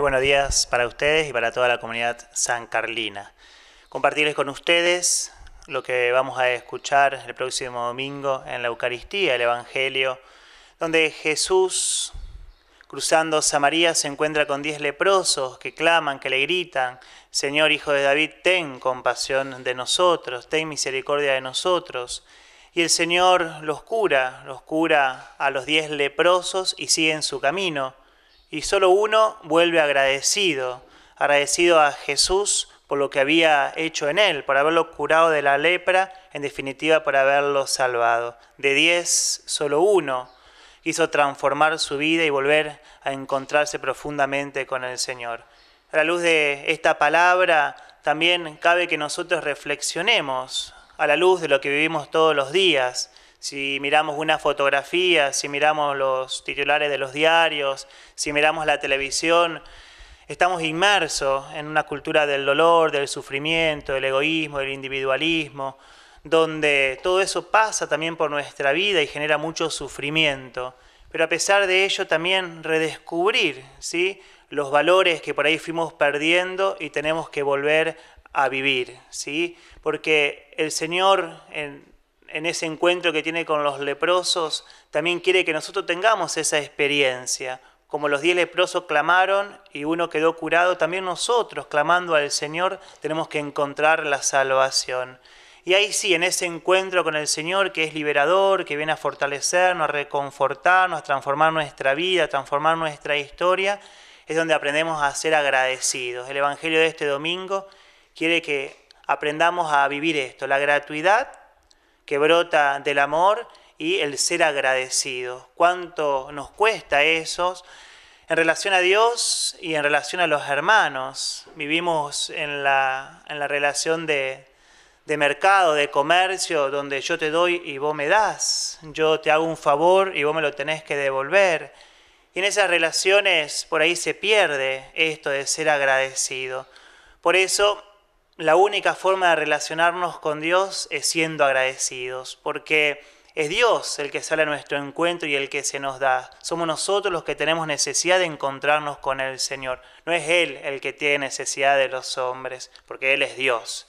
buenos días para ustedes y para toda la comunidad san carlina. Compartirles con ustedes lo que vamos a escuchar el próximo domingo en la Eucaristía, el Evangelio, donde Jesús, cruzando Samaria, se encuentra con diez leprosos que claman, que le gritan, Señor Hijo de David, ten compasión de nosotros, ten misericordia de nosotros. Y el Señor los cura, los cura a los diez leprosos y siguen su camino y solo uno vuelve agradecido, agradecido a Jesús por lo que había hecho en él, por haberlo curado de la lepra, en definitiva por haberlo salvado. De diez, solo uno quiso transformar su vida y volver a encontrarse profundamente con el Señor. A la luz de esta palabra, también cabe que nosotros reflexionemos a la luz de lo que vivimos todos los días, si miramos una fotografía, si miramos los titulares de los diarios, si miramos la televisión, estamos inmersos en una cultura del dolor, del sufrimiento, del egoísmo, del individualismo, donde todo eso pasa también por nuestra vida y genera mucho sufrimiento. Pero a pesar de ello también redescubrir ¿sí? los valores que por ahí fuimos perdiendo y tenemos que volver a vivir. ¿sí? Porque el Señor... En, en ese encuentro que tiene con los leprosos, también quiere que nosotros tengamos esa experiencia. Como los diez leprosos clamaron y uno quedó curado, también nosotros, clamando al Señor, tenemos que encontrar la salvación. Y ahí sí, en ese encuentro con el Señor que es liberador, que viene a fortalecernos, a reconfortarnos, a transformar nuestra vida, a transformar nuestra historia, es donde aprendemos a ser agradecidos. El Evangelio de este domingo quiere que aprendamos a vivir esto, la gratuidad que brota del amor y el ser agradecido. ¿Cuánto nos cuesta eso? En relación a Dios y en relación a los hermanos, vivimos en la, en la relación de, de mercado, de comercio, donde yo te doy y vos me das, yo te hago un favor y vos me lo tenés que devolver. Y en esas relaciones por ahí se pierde esto de ser agradecido. Por eso la única forma de relacionarnos con Dios es siendo agradecidos, porque es Dios el que sale a nuestro encuentro y el que se nos da. Somos nosotros los que tenemos necesidad de encontrarnos con el Señor. No es Él el que tiene necesidad de los hombres, porque Él es Dios.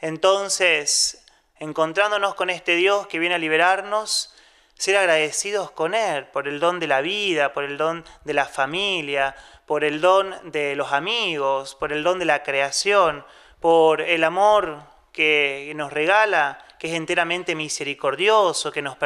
Entonces, encontrándonos con este Dios que viene a liberarnos, ser agradecidos con Él por el don de la vida, por el don de la familia, por el don de los amigos, por el don de la creación, por el amor que nos regala, que es enteramente misericordioso, que nos,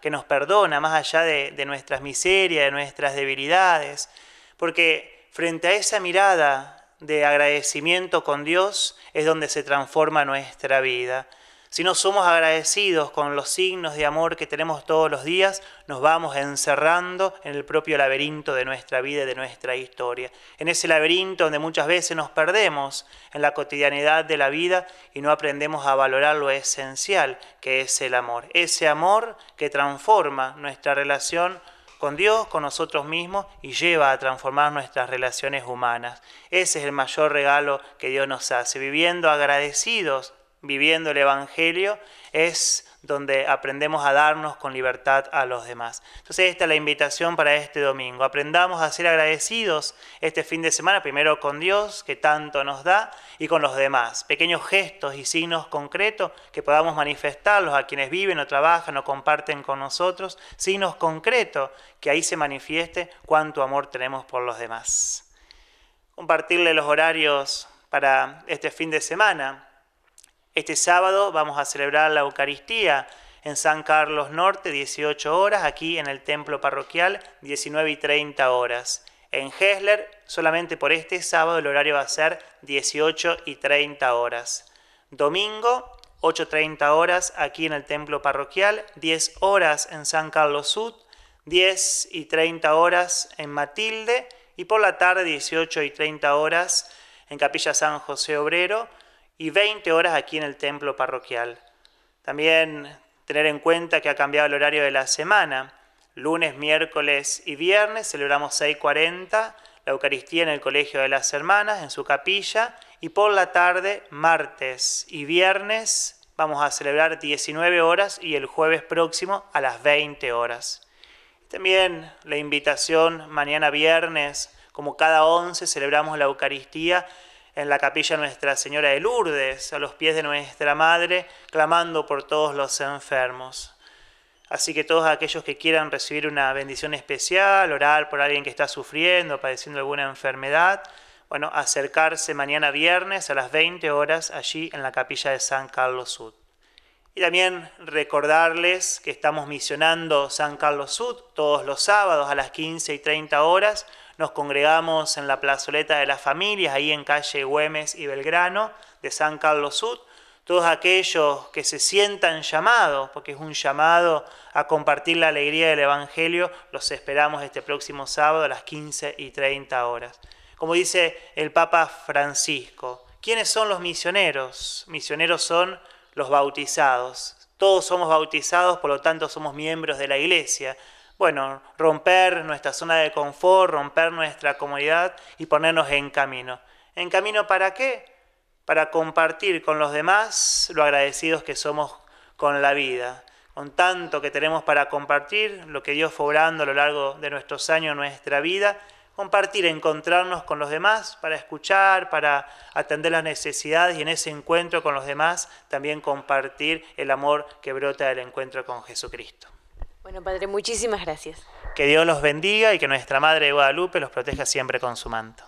que nos perdona más allá de, de nuestras miserias, de nuestras debilidades. Porque frente a esa mirada de agradecimiento con Dios es donde se transforma nuestra vida. Si no somos agradecidos con los signos de amor que tenemos todos los días, nos vamos encerrando en el propio laberinto de nuestra vida y de nuestra historia. En ese laberinto donde muchas veces nos perdemos en la cotidianidad de la vida y no aprendemos a valorar lo esencial que es el amor. Ese amor que transforma nuestra relación con Dios, con nosotros mismos y lleva a transformar nuestras relaciones humanas. Ese es el mayor regalo que Dios nos hace, viviendo agradecidos viviendo el Evangelio, es donde aprendemos a darnos con libertad a los demás. Entonces esta es la invitación para este domingo. Aprendamos a ser agradecidos este fin de semana, primero con Dios, que tanto nos da, y con los demás. Pequeños gestos y signos concretos que podamos manifestarlos a quienes viven o trabajan o comparten con nosotros. Signos concretos que ahí se manifieste cuánto amor tenemos por los demás. Compartirle los horarios para este fin de semana este sábado vamos a celebrar la Eucaristía en San Carlos Norte, 18 horas, aquí en el templo parroquial, 19 y 30 horas. En Hessler, solamente por este sábado, el horario va a ser 18 y 30 horas. Domingo, 8.30 horas, aquí en el templo parroquial, 10 horas en San Carlos Sud, 10 y 30 horas en Matilde y por la tarde 18 y 30 horas en Capilla San José Obrero y 20 horas aquí en el templo parroquial. También tener en cuenta que ha cambiado el horario de la semana. Lunes, miércoles y viernes celebramos 6.40 la Eucaristía en el Colegio de las Hermanas, en su capilla, y por la tarde, martes y viernes, vamos a celebrar 19 horas y el jueves próximo a las 20 horas. También la invitación mañana viernes, como cada 11 celebramos la Eucaristía, en la capilla Nuestra Señora de Lourdes, a los pies de nuestra Madre, clamando por todos los enfermos. Así que todos aquellos que quieran recibir una bendición especial, orar por alguien que está sufriendo, padeciendo alguna enfermedad, bueno, acercarse mañana viernes a las 20 horas allí en la capilla de San Carlos Sud. Y también recordarles que estamos misionando San Carlos Sud todos los sábados a las 15 y 30 horas nos congregamos en la plazoleta de las familias, ahí en calle Güemes y Belgrano, de San Carlos Sud. Todos aquellos que se sientan llamados, porque es un llamado a compartir la alegría del Evangelio, los esperamos este próximo sábado a las 15 y 30 horas. Como dice el Papa Francisco, ¿quiénes son los misioneros? Misioneros son los bautizados. Todos somos bautizados, por lo tanto somos miembros de la Iglesia bueno, romper nuestra zona de confort, romper nuestra comodidad y ponernos en camino. ¿En camino para qué? Para compartir con los demás lo agradecidos que somos con la vida, con tanto que tenemos para compartir, lo que Dios fue obrando a lo largo de nuestros años, nuestra vida, compartir, encontrarnos con los demás para escuchar, para atender las necesidades y en ese encuentro con los demás también compartir el amor que brota del encuentro con Jesucristo. Bueno, Padre, muchísimas gracias. Que Dios los bendiga y que nuestra Madre de Guadalupe los proteja siempre con su manto.